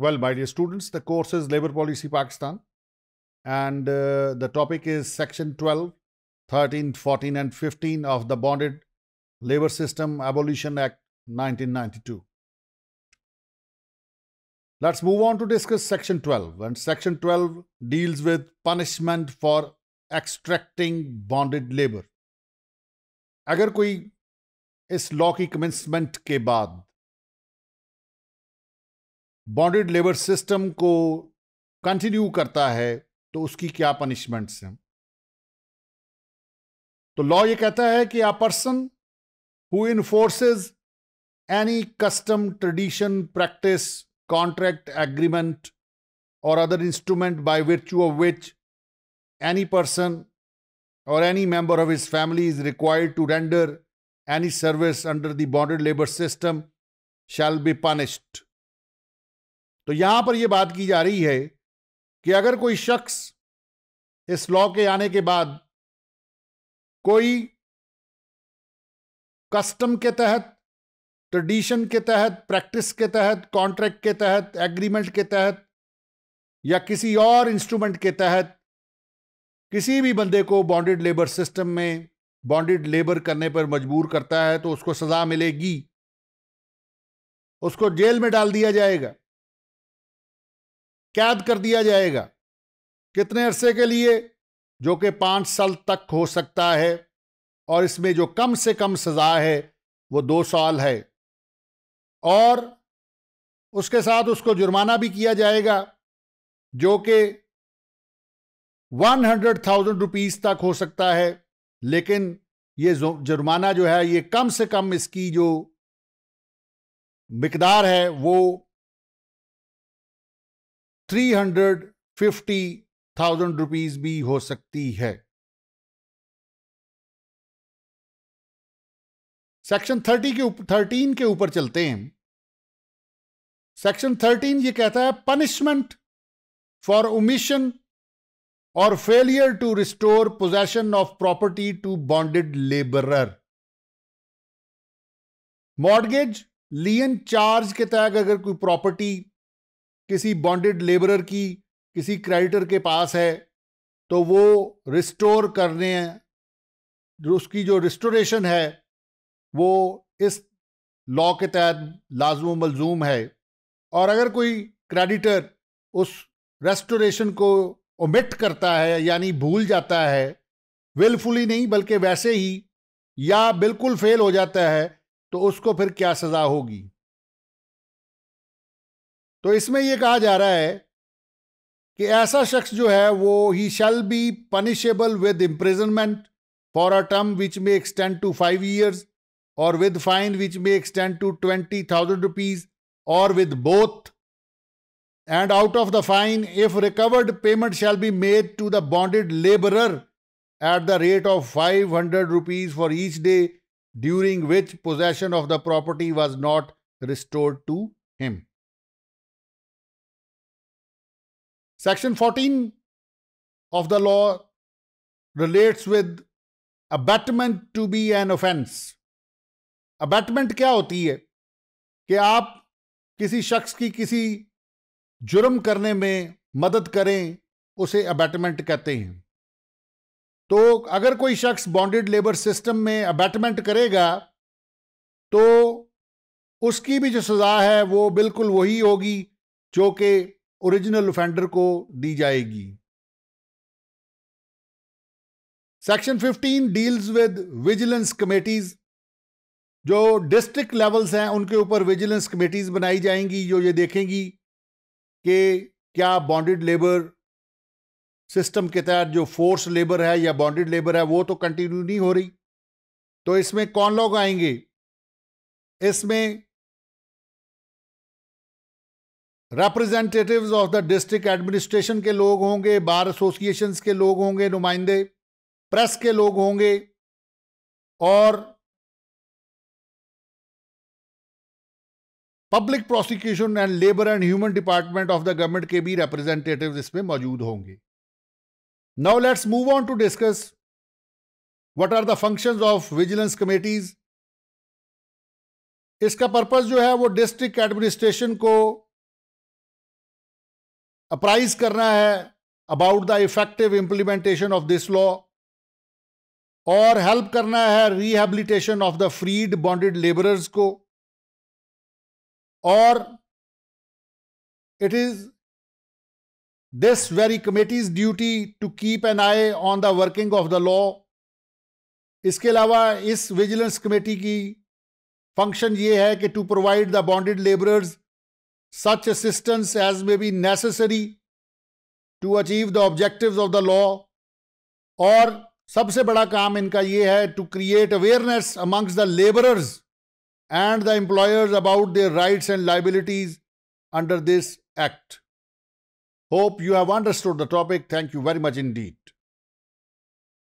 Well, my dear students, the course is Labour Policy Pakistan and uh, the topic is Section 12, 13, 14 and 15 of the Bonded Labour System Abolition Act 1992. Let's move on to discuss Section 12 and Section 12 deals with punishment for extracting bonded labor. अगर कोई इस law की commencement के बाद bonded labour system को continue करता है तो उसकी क्या पनिशमेंट्स हैं तो लॉ ये कहता है कि a person who enforces any custom tradition practice contract agreement और other instrument by virtue of which any person और any member of his family is required to render any service under the bonded labour system shall be punished तो यहां पर यह बात की जा रही है कि अगर कोई शख्स इस लॉ के आने के बाद कोई कस्टम के तहत ट्रेडिशन के तहत प्रैक्टिस के तहत कॉन्ट्रैक्ट के तहत एग्रीमेंट के तहत या किसी और इंस्ट्रूमेंट के तहत किसी भी बंदे को बॉन्डेड लेबर सिस्टम में बॉन्डेड लेबर करने पर मजबूर करता है तो उसको सज़ा मिलेगी उसको जेल में डाल दिया जाएगा कैद कर दिया जाएगा कितने अरसे के लिए जो कि पाँच साल तक हो सकता है और इसमें जो कम से कम सज़ा है वो दो साल है और उसके साथ उसको जुर्माना भी किया जाएगा जो कि वन हंड्रेड थाउजेंड रुपीज़ तक हो सकता है लेकिन ये जुर्माना जो है ये कम से कम इसकी जो मकदार है वो three hundred fifty thousand rupees भी हो सकती है सेक्शन थर्टी के ऊपर थर्टीन के ऊपर चलते हैं सेक्शन थर्टीन ये कहता है पनिशमेंट फॉर उमिशन और failure to restore possession of property to bonded labourer mortgage lien charge के तहत अगर कोई प्रॉपर्टी किसी बॉन्डेड लेबरर की किसी क्रेडिटर के पास है तो वो रिस्टोर करने उसकी जो रिस्टोरेशन है वो इस लॉ के तहत लाजम मलजूम है और अगर कोई क्रेडिटर उस रेस्टोरेशन को ओमिट करता है यानी भूल जाता है विलफुली नहीं बल्कि वैसे ही या बिल्कुल फेल हो जाता है तो उसको फिर क्या सज़ा होगी तो इसमें यह कहा जा रहा है कि ऐसा शख्स जो है वो ही shall be punishable with imprisonment for a term which may extend to five years और with fine which may extend to twenty thousand rupees और with both and out of the fine if recovered payment shall be made to the bonded labour at the rate of five hundred rupees for each day during which possession of the property was not restored to him Section 14 of the law relates with abetment to be an offense. Abetment क्या होती है कि आप किसी शख्स की किसी जुर्म करने में मदद करें उसे अबैटमेंट कहते हैं तो अगर कोई शख्स बॉन्डेड लेबर सिस्टम में अबैटमेंट करेगा तो उसकी भी जो सज़ा है वो बिल्कुल वही होगी जो कि ओरिजिनल ऑफेंडर को दी जाएगी section 15 deals with vigilance committees जो डिस्ट्रिक्ट लेवल्स हैं उनके ऊपर विजिलेंस कमेटीज बनाई जाएंगी जो ये देखेंगी कि क्या बॉन्डेड लेबर सिस्टम के तहत जो फोर्स लेबर है या बॉन्डेड लेबर है वो तो कंटिन्यू नहीं हो रही तो इसमें कौन लोग आएंगे इसमें representatives of the district administration के लोग होंगे बार एसोसिएशन के लोग होंगे नुमाइंदे प्रेस के लोग होंगे और public prosecution and labour and human department of the government के भी रिप्रेजेंटेटिव इसमें मौजूद होंगे now let's move on to discuss what are the functions of vigilance committees इसका पर्पस जो है वो डिस्ट्रिक्ट एडमिनिस्ट्रेशन को अप्राइज करना है about the effective implementation of this law और हेल्प करना है rehabilitation of the freed bonded labourers को और it is this very committee's duty to keep an eye on the working of the law इसके अलावा इस विजिलेंस कमेटी की function ये है कि to provide the bonded labourers such assistance as may be necessary to achieve the objectives of the law और सबसे बड़ा काम इनका ये है to create awareness amongst the labourers and the employers about their rights and liabilities under this act hope you have understood the topic thank you very much Indeed